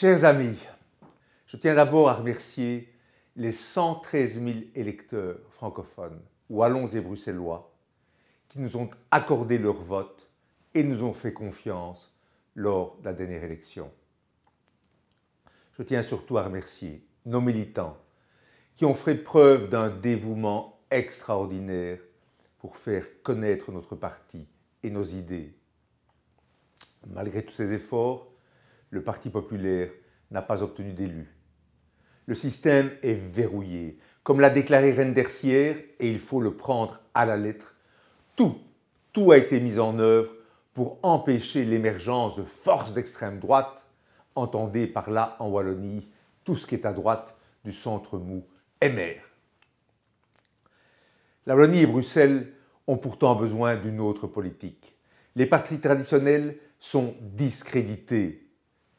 Chers amis, je tiens d'abord à remercier les 113 000 électeurs francophones, wallons et bruxellois, qui nous ont accordé leur vote et nous ont fait confiance lors de la dernière élection. Je tiens surtout à remercier nos militants qui ont fait preuve d'un dévouement extraordinaire pour faire connaître notre parti et nos idées. Malgré tous ces efforts, le Parti populaire n'a pas obtenu d'élu. Le système est verrouillé. Comme l'a déclaré Rendersière, et il faut le prendre à la lettre, tout, tout a été mis en œuvre pour empêcher l'émergence de forces d'extrême droite, entendez par là en Wallonie tout ce qui est à droite du centre mou MR. La Wallonie et Bruxelles ont pourtant besoin d'une autre politique. Les partis traditionnels sont discrédités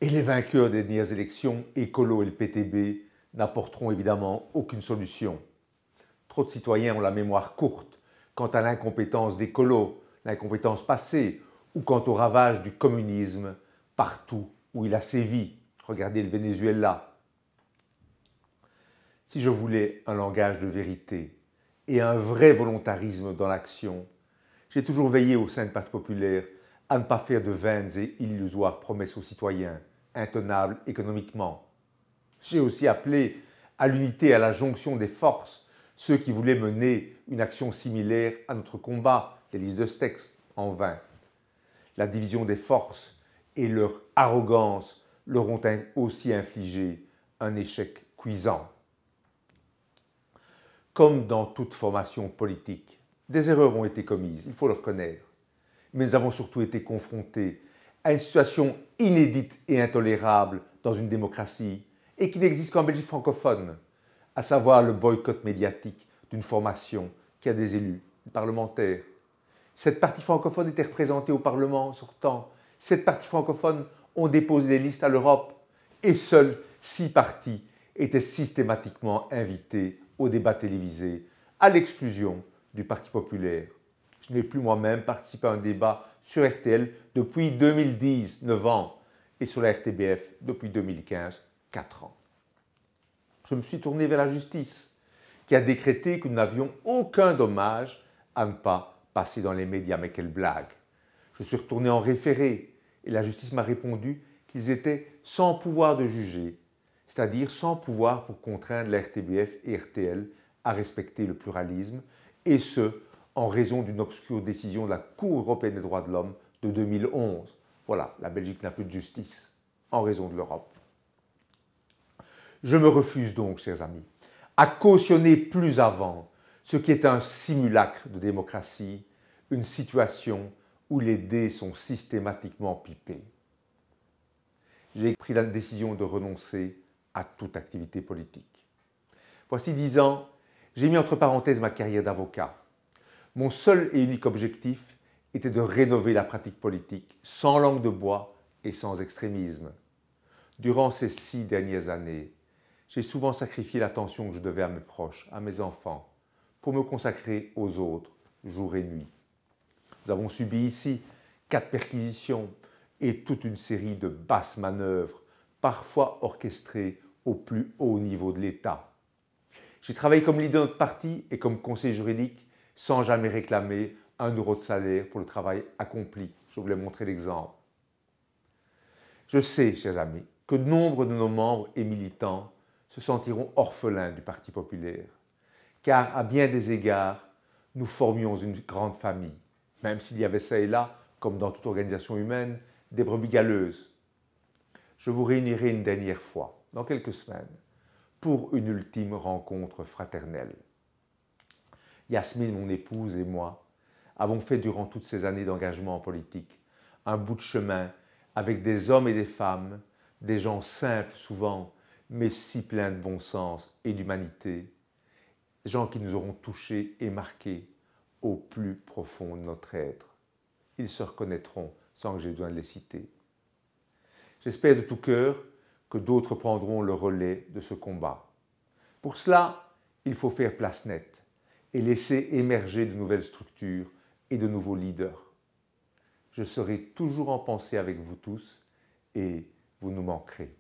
et les vainqueurs des dernières élections, Écolo et le PTB, n'apporteront évidemment aucune solution. Trop de citoyens ont la mémoire courte quant à l'incompétence d'Écolo, l'incompétence passée, ou quant au ravage du communisme partout où il a sévi. Regardez le Venezuela. Si je voulais un langage de vérité et un vrai volontarisme dans l'action, j'ai toujours veillé au sein du Parti populaire à ne pas faire de vaines et illusoires promesses aux citoyens intenable économiquement. J'ai aussi appelé à l'unité à la jonction des forces ceux qui voulaient mener une action similaire à notre combat, les de Stex, en vain. La division des forces et leur arrogance leur ont aussi infligé un échec cuisant. Comme dans toute formation politique, des erreurs ont été commises, il faut le reconnaître, mais nous avons surtout été confrontés à une situation inédite et intolérable dans une démocratie et qui n'existe qu'en Belgique francophone, à savoir le boycott médiatique d'une formation qui a des élus, parlementaires. Cette partie francophone était représentée au Parlement sortant. Cette partie francophone ont déposé des listes à l'Europe et seuls six partis étaient systématiquement invités au débat télévisé, à l'exclusion du Parti populaire je n'ai plus moi-même participé à un débat sur RTL depuis 2010, 9 ans, et sur la RTBF depuis 2015, 4 ans. Je me suis tourné vers la justice, qui a décrété que nous n'avions aucun dommage à ne pas passer dans les médias. Mais quelle blague Je suis retourné en référé, et la justice m'a répondu qu'ils étaient sans pouvoir de juger, c'est-à-dire sans pouvoir pour contraindre la RTBF et RTL à respecter le pluralisme, et ce, en raison d'une obscure décision de la Cour européenne des droits de l'homme de 2011. Voilà, la Belgique n'a plus de justice en raison de l'Europe. Je me refuse donc, chers amis, à cautionner plus avant ce qui est un simulacre de démocratie, une situation où les dés sont systématiquement pipés. J'ai pris la décision de renoncer à toute activité politique. Voici dix ans, j'ai mis entre parenthèses ma carrière d'avocat mon seul et unique objectif était de rénover la pratique politique sans langue de bois et sans extrémisme. Durant ces six dernières années, j'ai souvent sacrifié l'attention que je devais à mes proches, à mes enfants, pour me consacrer aux autres jour et nuit. Nous avons subi ici quatre perquisitions et toute une série de basses manœuvres, parfois orchestrées au plus haut niveau de l'État. J'ai travaillé comme leader de notre parti et comme conseiller juridique sans jamais réclamer un euro de salaire pour le travail accompli. Je voulais montrer l'exemple. Je sais, chers amis, que de nombre de nos membres et militants se sentiront orphelins du Parti populaire, car à bien des égards, nous formions une grande famille, même s'il y avait ça et là, comme dans toute organisation humaine, des brebis galeuses. Je vous réunirai une dernière fois, dans quelques semaines, pour une ultime rencontre fraternelle. Yasmine, mon épouse et moi avons fait durant toutes ces années d'engagement en politique un bout de chemin avec des hommes et des femmes, des gens simples souvent, mais si pleins de bon sens et d'humanité, gens qui nous auront touchés et marqués au plus profond de notre être. Ils se reconnaîtront sans que j'ai besoin de les citer. J'espère de tout cœur que d'autres prendront le relais de ce combat. Pour cela, il faut faire place nette et laisser émerger de nouvelles structures et de nouveaux leaders. Je serai toujours en pensée avec vous tous et vous nous manquerez.